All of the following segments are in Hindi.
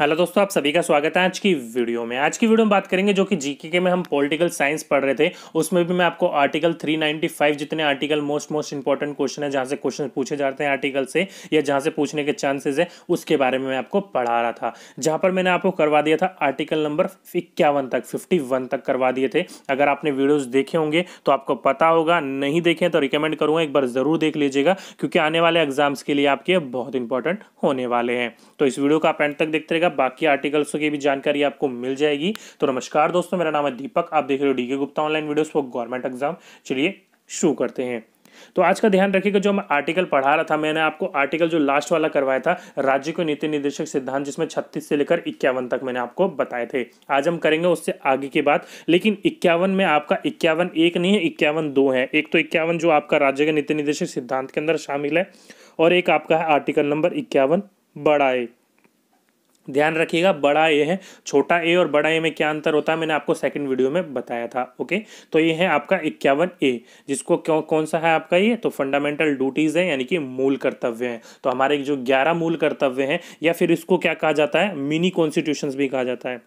हेलो दोस्तों आप सभी का स्वागत है आज की वीडियो में आज की वीडियो में बात करेंगे जो कि जीके के में हम पॉलिटिकल साइंस पढ़ रहे थे उसमें भी मैं आपको आर्टिकल 395 जितने article most most important question है जहां से क्वेश्चन पूछे जाते हैं आर्टिकल से या जहां से पूछने के चांसेस है उसके बारे में मैं आपको पढ़ा रहा था जहाँ पर मैंने आपको करवा दिया था आर्टिकल नंबर इक्यावन तक फिफ्टी तक करवा दिए थे अगर आपने वीडियोज़ देखे होंगे तो आपको पता होगा नहीं देखे तो रिकमेंड करूँगा एक बार ज़रूर देख लीजिएगा क्योंकि आने वाले एग्जाम्स के लिए आपके बहुत इंपॉर्टेंट होने वाले हैं तो इस वीडियो को आप एंड तक देखते रहेगा बाकी आर्टिकल्स की भी जानकारी आपको मिल जाएगी तो नमस्कार दोस्तों मेरा नाम है दीपक आप देख रहे हो DK Gupta online videos for government exam चलिए शुरू करते हैं तो आज का ध्यान रखिएगा जो मैं आर्टिकल पढ़ा रहा था मैंने आपको आर्टिकल जो लास्ट वाला करवाया था राज्य को नीति निर्देशक सिद्धांत जिसमें 36 से लेकर इक्यावन तक मैंने आपको बताए थे आज हम करेंगे उससे आगे की बात लेकिन इक्यावन में आपका इक्यावन एक नहीं है इक्यावन दो है एक तो इक्यावन जो आपका राज्य के नीति निर्देशक सिद्धांत के अंदर शामिल है और एक आपका है आर्टिकल नंबर इक्यावन बड़ा ए ध्यान रखिएगा बड़ा ए है छोटा ए और बड़ा ए में क्या अंतर होता है मैंने आपको सेकंड वीडियो में बताया था ओके तो ये है आपका इक्यावन ए जिसको क्यों कौन सा है आपका ये तो फंडामेंटल ड्यूटीज़ है यानी कि मूल कर्तव्य हैं तो हमारे जो ग्यारह मूल कर्तव्य हैं या फिर इसको क्या कहा जाता है मिनी कॉन्स्टिट्यूशन भी कहा जाता है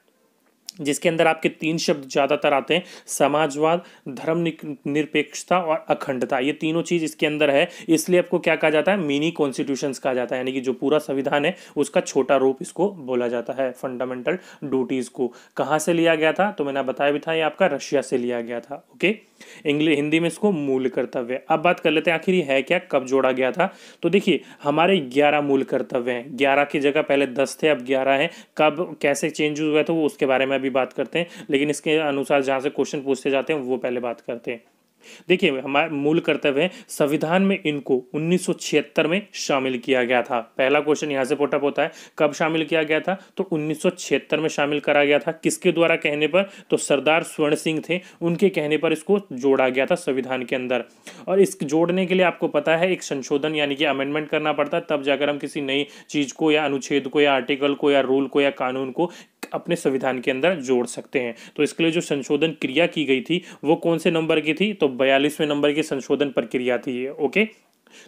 जिसके अंदर आपके तीन शब्द ज़्यादातर आते हैं समाजवाद धर्म निरपेक्षता और अखंडता ये तीनों चीज़ इसके अंदर है इसलिए आपको क्या कहा जाता है मिनी कॉन्स्टिट्यूशंस कहा जाता है यानी कि जो पूरा संविधान है उसका छोटा रूप इसको बोला जाता है फंडामेंटल ड्यूटीज़ को कहाँ से लिया गया था तो मैंने बताया भी था ये आपका रशिया से लिया गया था ओके इंग्लिश हिंदी में इसको मूल कर्तव्य अब बात कर लेते हैं आखिर ये है क्या कब जोड़ा गया था तो देखिए हमारे ग्यारह मूल कर्तव्य हैं ग्यारह की जगह पहले दस थे अब ग्यारह हैं कब कैसे चेंज हुआ था वो उसके बारे में अभी बात करते हैं लेकिन इसके अनुसार जहाँ से क्वेश्चन पूछते जाते हैं वो पहले बात करते हैं देखिए हमारे मूल कर्तव्य है संविधान में इनको 1976 में शामिल किया गया था पहला क्वेश्चन यहां से पोटअप होता है कब शामिल किया गया था तो 1976 में शामिल करा गया था किसके द्वारा कहने पर तो सरदार स्वर्ण सिंह थे उनके कहने पर इसको जोड़ा गया था संविधान के अंदर और इस जोड़ने के लिए आपको पता है एक संशोधन यानी कि अमेंडमेंट करना पड़ता है तब जाकर हम किसी नई चीज़ को या अनुच्छेद को या आर्टिकल को या रूल को या कानून को अपने संविधान के अंदर जोड़ सकते हैं तो इसके लिए जो संशोधन क्रिया की गई थी वो कौन से नंबर की थी तो बयालीसवें नंबर की संशोधन प्रक्रिया थी ये ओके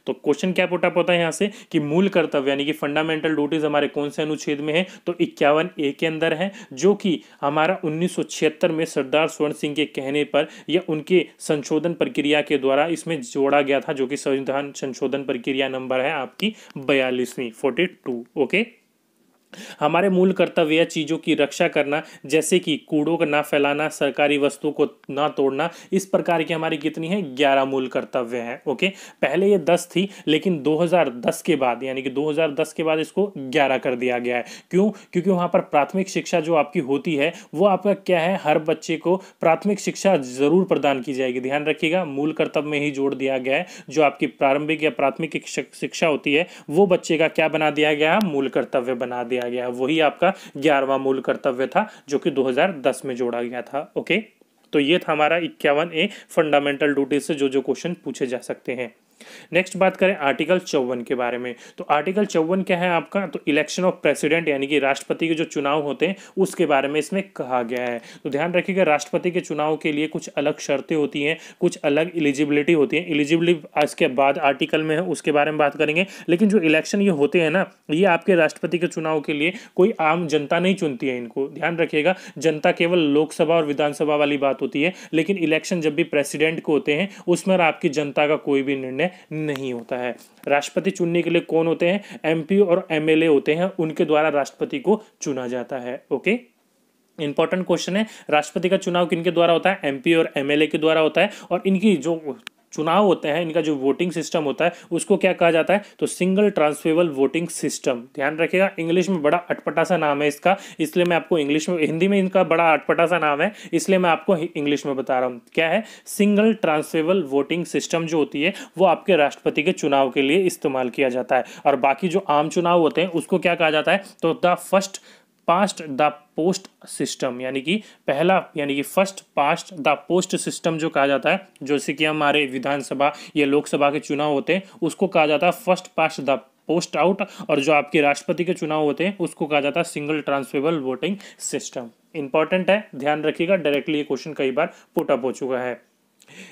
तो क्वेश्चन क्या पोटा पोता है यहां से कि मूल कर्तव्य यानी कि फंडामेंटल ड्यूटीज हमारे कौन से अनुच्छेद में है तो इक्यावन ए के अंदर है जो कि हमारा उन्नीस में सरदार स्वर्ण सिंह के कहने पर या उनके संशोधन प्रक्रिया के द्वारा इसमें जोड़ा गया था जो कि संविधान संशोधन प्रक्रिया नंबर है आपकी बयालीसवीं फोर्टी ओके हमारे मूल कर्तव्य है चीज़ों की रक्षा करना जैसे कि कूड़ों का ना फैलाना सरकारी वस्तुओं को ना तोड़ना इस प्रकार की हमारी कितनी है ग्यारह मूल कर्तव्य हैं ओके पहले ये दस थी लेकिन 2010 के बाद यानी कि 2010 के बाद इसको ग्यारह कर दिया गया है क्यों क्योंकि वहाँ पर प्राथमिक शिक्षा जो आपकी होती है वो आपका क्या है हर बच्चे को प्राथमिक शिक्षा ज़रूर प्रदान की जाएगी ध्यान रखिएगा मूल कर्तव्य में ही जोड़ दिया गया है जो आपकी प्रारंभिक या प्राथमिक शिक्षा होती है वो बच्चे का क्या बना दिया गया मूल कर्तव्य बना दिया किया गया है वही आपका ग्यारहवा मूल कर्तव्य था जो कि 2010 में जोड़ा गया था ओके तो ये था हमारा इक्यावन ए फंडामेंटल ड्यूटी से जो जो क्वेश्चन पूछे जा सकते हैं नेक्स्ट बात करें आर्टिकल चौवन के बारे में तो आर्टिकल चौवन क्या है आपका तो इलेक्शन ऑफ प्रेसिडेंट यानी कि राष्ट्रपति के जो चुनाव होते हैं उसके बारे में इसमें कहा गया है तो ध्यान रखिएगा राष्ट्रपति के चुनाव के लिए कुछ अलग शर्तें होती हैं कुछ अलग एलिजिबिलिटी होती है एलिजिबिलिटी इसके बाद आर्टिकल में है उसके बारे में बात करेंगे लेकिन जो इलेक्शन ये होते हैं ना ये आपके राष्ट्रपति के चुनाव के लिए कोई आम जनता नहीं चुनती है इनको ध्यान रखिएगा जनता केवल लोकसभा और विधानसभा वाली बात होती है लेकिन इलेक्शन जब भी प्रेसिडेंट को होते हैं उसमें आपकी जनता का कोई भी निर्णय निर्णय नहीं होता है राष्ट्रपति चुनने के लिए कौन होते हैं एमपी और एमएलए होते हैं उनके द्वारा राष्ट्रपति को चुना जाता है ओके इंपॉर्टेंट क्वेश्चन है राष्ट्रपति का चुनाव किनके द्वारा होता है एमपी और एमएलए के द्वारा होता है और इनकी जो चुनाव होते हैं इनका जो वोटिंग सिस्टम होता है उसको क्या कहा जाता है तो सिंगल ट्रांसफेबल वोटिंग सिस्टम ध्यान रखिएगा इंग्लिश में बड़ा अटपटा सा नाम है इसका इसलिए मैं आपको इंग्लिश में हिंदी में इनका बड़ा अटपटा सा नाम है इसलिए मैं आपको इंग्लिश में बता रहा हूँ क्या है सिंगल ट्रांसफेबल वोटिंग सिस्टम जो होती है वो आपके राष्ट्रपति के चुनाव के लिए इस्तेमाल किया जाता है और बाकी जो आम चुनाव होते हैं उसको क्या कहा जाता है तो the first past the post system यानी कि पहला यानी कि first past the post system जो कहा जाता है जैसे कि हमारे विधानसभा या लोकसभा के चुनाव होते हैं उसको कहा जाता है first past the post out और जो आपके राष्ट्रपति के चुनाव होते हैं उसको कहा जाता है single transferable voting system important है ध्यान रखिएगा डायरेक्टली ये क्वेश्चन कई बार पुटअप हो चुका है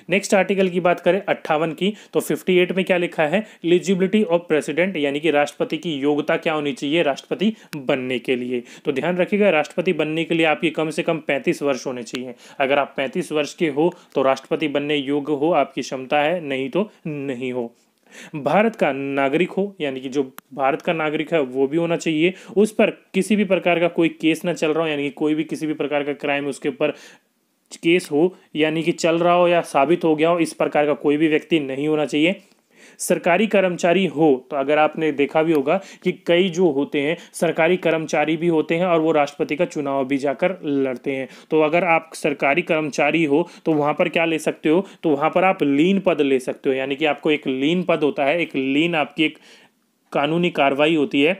नेक्स्ट आर्टिकल की बात करें अट्ठावन की तो 58 में क्या लिखा है एलिजिबिलिटी ऑफ प्रेसिडेंट यानी कि राष्ट्रपति की योग्यता क्या होनी चाहिए राष्ट्रपति बनने के लिए तो ध्यान रखिएगा राष्ट्रपति बनने के लिए आपकी कम से कम 35 वर्ष होने चाहिए अगर आप 35 वर्ष के हो तो राष्ट्रपति बनने योग्य हो आपकी क्षमता है नहीं तो नहीं हो भारत का नागरिक हो यानी कि जो भारत का नागरिक है वो भी होना चाहिए उस पर किसी भी प्रकार का कोई केस ना चल रहा हो यानी कि कोई भी किसी भी प्रकार का क्राइम उसके ऊपर केस हो यानी कि चल रहा हो या साबित हो गया हो इस प्रकार का कोई भी व्यक्ति नहीं होना चाहिए सरकारी कर्मचारी हो तो अगर आपने देखा भी होगा कि कई जो होते हैं सरकारी कर्मचारी भी होते हैं और वो राष्ट्रपति का चुनाव भी जाकर लड़ते हैं तो अगर आप सरकारी कर्मचारी हो तो वहाँ पर क्या ले सकते हो तो वहाँ पर आप लीन पद ले सकते हो यानी कि आपको एक लीन पद होता है एक लीन आपकी एक कानूनी कार्रवाई होती है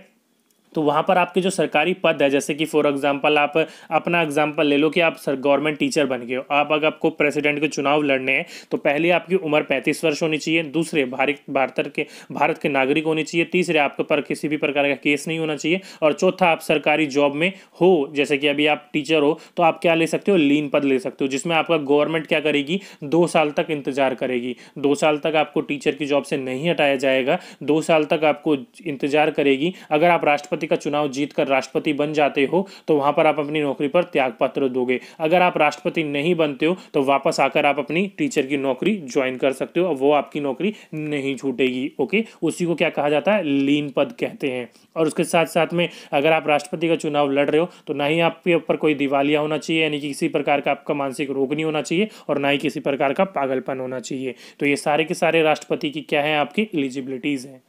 तो वहाँ पर आपके जो सरकारी पद है जैसे कि फॉर एग्जांपल आप अपना एग्जांपल ले लो कि आप सर गवर्नमेंट टीचर बन गए हो आप अगर आपको प्रेसिडेंट के चुनाव लड़ने हैं तो पहले आपकी उम्र पैंतीस वर्ष होनी चाहिए दूसरे भारत भारत के भारत के नागरिक होने चाहिए तीसरे आपके पर किसी भी प्रकार का केस नहीं होना चाहिए और चौथा आप सरकारी जॉब में हो जैसे कि अभी आप टीचर हो तो आप क्या ले सकते हो लीन पद ले सकते हो जिसमें आपका गवर्नमेंट क्या करेगी दो साल तक इंतजार करेगी दो साल तक आपको टीचर की जॉब से नहीं हटाया जाएगा दो साल तक आपको इंतजार करेगी अगर आप राष्ट्रपति राष्ट्रपति का चुनाव जीतकर राष्ट्रपति बन जाते हो तो वहां पर आप अपनी नौकरी पर त्यागपत्र दोगे अगर आप राष्ट्रपति नहीं बनते हो तो वापस आकर आप अपनी टीचर की नौकरी ज्वाइन कर सकते हो और वो आपकी नौकरी नहीं छूटेगी ओके उसी को क्या कहा जाता है लीन पद कहते हैं और उसके साथ साथ में अगर आप राष्ट्रपति का चुनाव लड़ रहे हो तो ना ही आपके ऊपर कोई दिवालिया होना चाहिए यानी कि किसी प्रकार का आपका मानसिक रोग नहीं होना चाहिए और ना ही किसी प्रकार का पागलपन होना चाहिए तो ये सारे के सारे राष्ट्रपति की क्या है आपकी एलिजिबिलिटीज़ हैं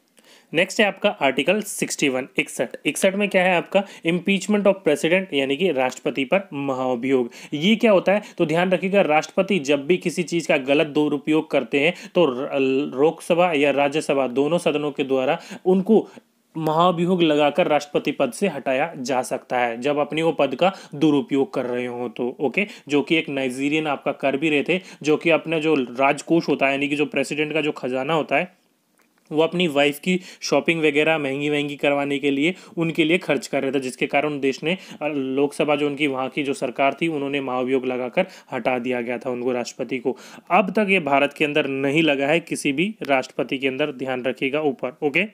नेक्स्ट है आपका आर्टिकल 61 इकसठ इकसठ में क्या है आपका इम्पीचमेंट ऑफ प्रेसिडेंट यानी कि राष्ट्रपति पर महाभियोग ये क्या होता है तो ध्यान रखिएगा राष्ट्रपति जब भी किसी चीज़ का गलत दुरुपयोग करते हैं तो लोकसभा या राज्यसभा दोनों सदनों के द्वारा उनको महाभियोग लगाकर राष्ट्रपति पद से हटाया जा सकता है जब अपने वो पद का दुरुपयोग कर रहे हो तो ओके जो कि एक नाइजीरियन आपका कर भी रहे थे जो कि अपना जो राजकोष होता है यानी कि जो प्रेसिडेंट का जो खजाना होता है वो अपनी वाइफ की शॉपिंग वगैरह महंगी महंगी करवाने के लिए उनके लिए खर्च कर रहे थे जिसके कारण देश ने लोकसभा जो उनकी वहाँ की जो सरकार थी उन्होंने महाभियोग लगाकर हटा दिया गया था उनको राष्ट्रपति को अब तक ये भारत के अंदर नहीं लगा है किसी भी राष्ट्रपति के अंदर ध्यान रखिएगा ऊपर ओके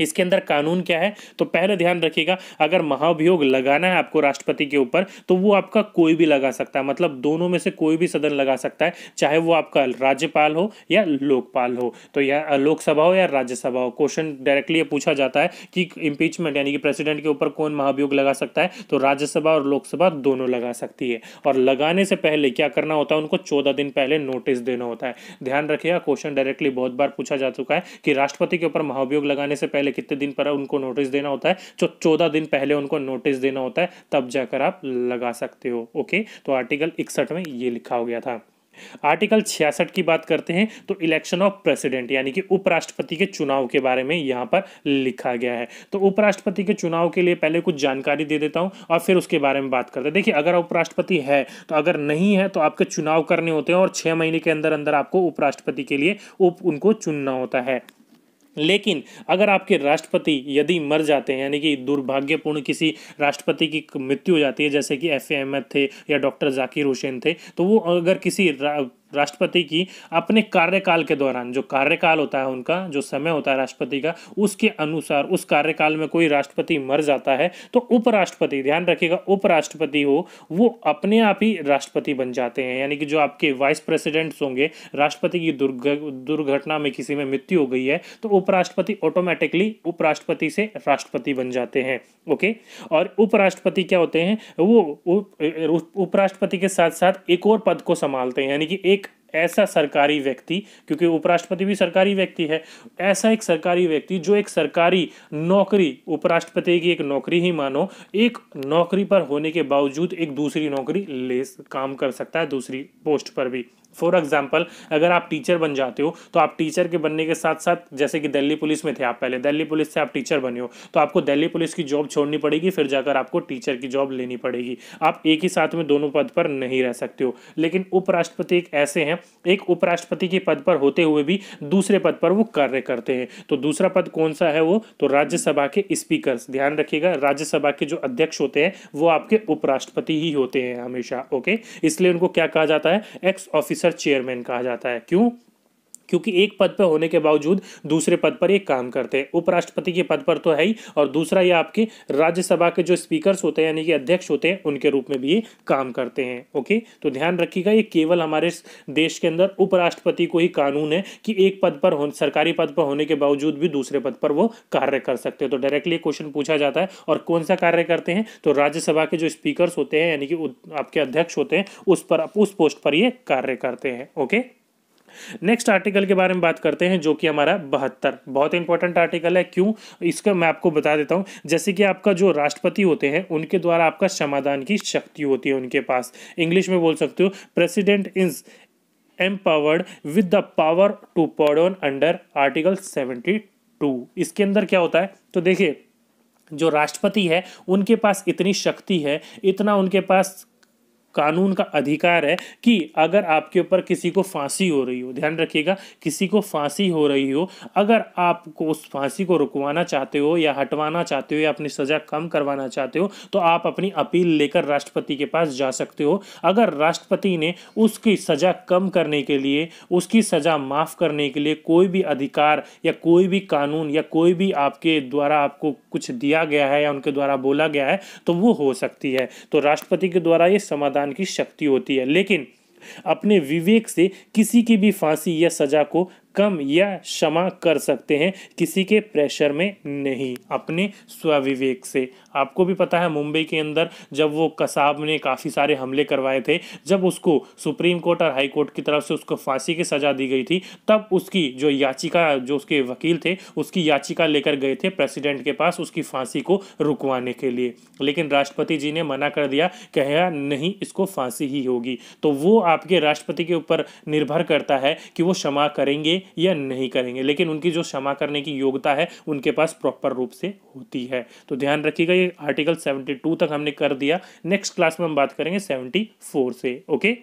इसके अंदर कानून क्या है तो पहले ध्यान रखिएगा अगर महाभियोग लगाना है आपको राष्ट्रपति के ऊपर तो वो आपका कोई भी लगा सकता है मतलब दोनों में से कोई भी सदन लगा सकता है चाहे वो आपका राज्यपाल हो या लोकपाल हो तो या लोकसभा हो या राज्यसभा हो क्वेश्चन डायरेक्टली ये पूछा जाता है कि इम्पीचमेंट यानी कि प्रेसिडेंट के ऊपर कौन महाभियोग लगा सकता है तो राज्यसभा और लोकसभा दोनों लगा सकती है और लगाने से पहले क्या करना होता है उनको चौदह दिन पहले नोटिस देना होता है ध्यान रखिएगा क्वेश्चन डायरेक्टली बहुत बार पूछा जा चुका है कि राष्ट्रपति के ऊपर महाभियोग लगाने से पहले पहले कितने दिन पर उनको नोटिस देना होता है तो चौदह दिन पहले उनको नोटिस देना होता है तब जाकर आप लगा सकते हो ओके तो आर्टिकल इकसठ में ये लिखा हो गया था आर्टिकल 66 की बात करते हैं तो इलेक्शन ऑफ प्रेसिडेंट यानी कि उपराष्ट्रपति के चुनाव के बारे में यहां पर लिखा गया है तो उपराष्ट्रपति के चुनाव के लिए पहले कुछ जानकारी दे देता हूं और फिर उसके बारे में बात करते हैं देखिए अगर उपराष्ट्रपति है तो अगर नहीं है तो आपके चुनाव करने होते हैं और छह महीने के अंदर अंदर आपको उपराष्ट्रपति के लिए उप उनको चुनना होता है लेकिन अगर आपके राष्ट्रपति यदि मर जाते हैं यानी कि दुर्भाग्यपूर्ण किसी राष्ट्रपति की मृत्यु हो जाती है जैसे कि एफ ए थे या डॉक्टर जाकिर हुसैन थे तो वो अगर किसी राष्ट्रपति की अपने कार्यकाल के दौरान जो कार्यकाल होता है उनका जो समय होता है राष्ट्रपति का उसके अनुसार उस कार्यकाल में कोई राष्ट्रपति मर जाता है तो उपराष्ट्रपति ध्यान रखिएगा उपराष्ट्रपति हो वो अपने आप ही राष्ट्रपति बन जाते हैं यानी कि जो आपके वाइस प्रेसिडेंट्स होंगे राष्ट्रपति की दुर्घटना में किसी में मृत्यु हो गई है तो उपराष्ट्रपति ऑटोमेटिकली उपराष्ट्रपति से राष्ट्रपति बन जाते हैं ओके और उपराष्ट्रपति क्या होते हैं वो उपराष्ट्रपति के साथ साथ एक और पद को संभालते हैं यानी कि एक ऐसा सरकारी व्यक्ति क्योंकि उपराष्ट्रपति भी सरकारी व्यक्ति है ऐसा एक सरकारी व्यक्ति जो एक सरकारी नौकरी उपराष्ट्रपति की एक नौकरी ही मानो एक नौकरी पर होने के बावजूद एक दूसरी नौकरी ले काम कर सकता है दूसरी पोस्ट पर भी फॉर एग्जाम्पल अगर आप टीचर बन जाते हो तो आप टीचर के बनने के साथ साथ जैसे कि दिल्ली पुलिस में थे आप पहले दिल्ली पुलिस से आप टीचर बने हो तो आपको दिल्ली पुलिस की जॉब छोड़नी पड़ेगी फिर जाकर आपको टीचर की जॉब लेनी पड़ेगी आप एक ही साथ में दोनों पद पर नहीं रह सकते हो लेकिन उपराष्ट्रपति एक ऐसे हैं एक उपराष्ट्रपति के पद पर होते हुए भी दूसरे पद पर वो कार्य करते हैं तो दूसरा पद कौन सा है वो तो राज्यसभा के स्पीकर ध्यान रखिएगा राज्यसभा के जो अध्यक्ष होते हैं वो आपके उपराष्ट्रपति ही होते हैं हमेशा ओके इसलिए उनको क्या कहा जाता है एक्स ऑफिस रिसर्च चेयरमैन कहा जाता है क्यों क्योंकि एक पद पर होने के बावजूद दूसरे पद पर ये काम करते हैं उपराष्ट्रपति के पद पर तो है ही और दूसरा ये आपके राज्यसभा के जो स्पीकर्स होते हैं यानी कि अध्यक्ष होते हैं उनके रूप में भी ये काम करते हैं ओके तो ध्यान रखिएगा ये केवल हमारे देश के अंदर उपराष्ट्रपति को ही कानून है कि एक पद पर हो सरकारी पद पर होने के बावजूद भी दूसरे पद पर वो कार्य कर सकते हैं तो डायरेक्टली क्वेश्चन पूछा जाता है और कौन सा कार्य करते हैं तो राज्यसभा के जो स्पीकर होते हैं यानी कि आपके अध्यक्ष होते हैं उस पर उस पोस्ट पर ये कार्य करते हैं ओके नेक्स्ट आर्टिकल के बारे में बात करते हैं जो कि हमारा बहत्तर बहुत इंपॉर्टेंट आर्टिकल है क्यों इसका मैं आपको बता देता हूं जैसे कि आपका जो राष्ट्रपति होते हैं उनके द्वारा आपका समाधान की शक्ति होती है उनके पास इंग्लिश में बोल सकते हो president is empowered with the power to on under article seventy two इसके अंदर क्या होता है तो देखिए जो राष्ट्रपति है उनके पास इतनी शक्ति है इतना उनके पास कानून का अधिकार है कि अगर आपके ऊपर किसी को फांसी हो रही हो ध्यान रखिएगा किसी को फांसी हो रही हो अगर आपको उस फांसी को रुकवाना चाहते हो या हटवाना चाहते हो या अपनी सज़ा कम करवाना चाहते हो तो आप अपनी अपील लेकर राष्ट्रपति के पास जा सकते हो अगर राष्ट्रपति ने उसकी सज़ा कम करने के लिए उसकी सज़ा माफ़ करने के लिए कोई भी अधिकार या कोई भी कानून या कोई भी आपके द्वारा आपको कुछ दिया गया है या उनके द्वारा बोला गया है तो वो हो सकती है तो राष्ट्रपति के द्वारा ये समाधान इंसान की शक्ति होती है लेकिन अपने विवेक से किसी की भी फांसी या सजा को कम या क्षमा कर सकते हैं किसी के प्रेशर में नहीं अपने स्वविवेक से आपको भी पता है मुंबई के अंदर जब वो कसाब ने काफ़ी सारे हमले करवाए थे जब उसको सुप्रीम कोर्ट और हाई कोर्ट की तरफ से उसको फांसी की सज़ा दी गई थी तब उसकी जो याचिका जो उसके वकील थे उसकी याचिका लेकर गए थे प्रेसिडेंट के पास उसकी फांसी को रुकवाने के लिए लेकिन राष्ट्रपति जी ने मना कर दिया कह नहीं इसको फांसी ही होगी तो वो आपके राष्ट्रपति के ऊपर निर्भर करता है कि वो क्षमा करेंगे या नहीं करेंगे लेकिन उनकी जो क्षमा करने की योग्यता है उनके पास प्रॉपर रूप से होती है तो ध्यान रखिएगा ये आर्टिकल 72 तक हमने कर दिया नेक्स्ट क्लास में हम बात करेंगे 74 से ओके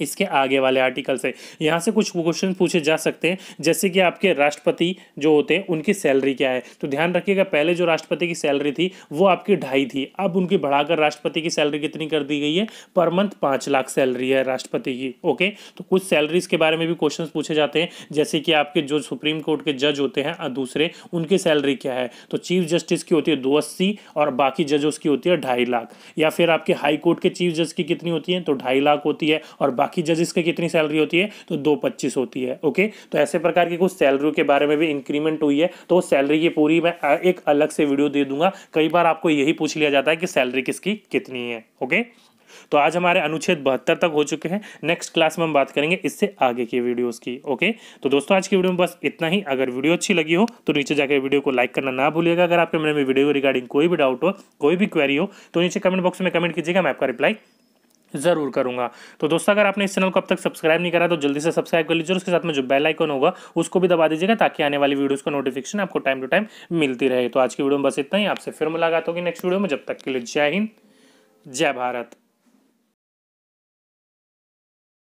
इसके आगे वाले आर्टिकल से यहाँ से कुछ क्वेश्चन पूछे जा सकते हैं जैसे कि आपके राष्ट्रपति जो होते हैं उनकी सैलरी क्या है तो ध्यान रखिएगा पहले जो राष्ट्रपति की सैलरी थी वो आपकी ढाई थी अब उनकी बढ़ाकर राष्ट्रपति की सैलरी कितनी कर दी गई है पर मंथ पाँच लाख सैलरी है राष्ट्रपति की ओके तो कुछ सैलरीज के बारे में भी क्वेश्चन पूछे जाते हैं जैसे कि आपके जो सुप्रीम कोर्ट के जज होते हैं और दूसरे उनकी सैलरी क्या है तो चीफ जस्टिस की होती है दो अस्सी और बाकी जज उसकी होती है ढाई लाख या फिर आपके हाईकोर्ट के चीफ जज की कितनी होती है तो ढाई लाख होती है और बाकी जजेस की कितनी सैलरी होती है तो दो पच्चीस होती है ओके तो ऐसे प्रकार की कुछ सैलरी के बारे में भी इंक्रीमेंट हुई है तो सैलरी की पूरी मैं एक अलग से वीडियो दे दूंगा कई बार आपको यही पूछ लिया जाता है कि सैलरी किसकी कितनी है ओके तो आज हमारे अनुच्छेद बहत्तर तक हो चुके हैं नेक्स्ट क्लास में हम बात करेंगे इससे आगे की वीडियोस की ओके तो दोस्तों आज की वीडियो में बस इतना ही अगर वीडियो अच्छी लगी हो तो नीचे जाकर वीडियो को लाइक करना ना भूलिएगा अगर आपके मन में वीडियो रिगार्डिंग कोई भी डाउट हो कोई भी क्वेरी हो तो नीचे कमेंट बॉक्स में कमेंट कीजिएगा मैं आपका रिप्लाई ज़रूर करूंगा तो दोस्तों अगर आपने इस चैनल को अब तक सब्सक्राइब नहीं करा तो जल्दी से सब्सक्राइब कर लीजिए उसके साथ में जो बेल आइकन होगा उसको भी दबा दीजिएगा ताकि आने वाली वीडियोस का नोटिफिकेशन आपको टाइम टू टाइम मिलती रहे तो आज की वीडियो में बस इतना ही आपसे फिर मुलाकात होगी नेक्स्ट वीडियो में जब तक के लिए जय हिंद जय भारत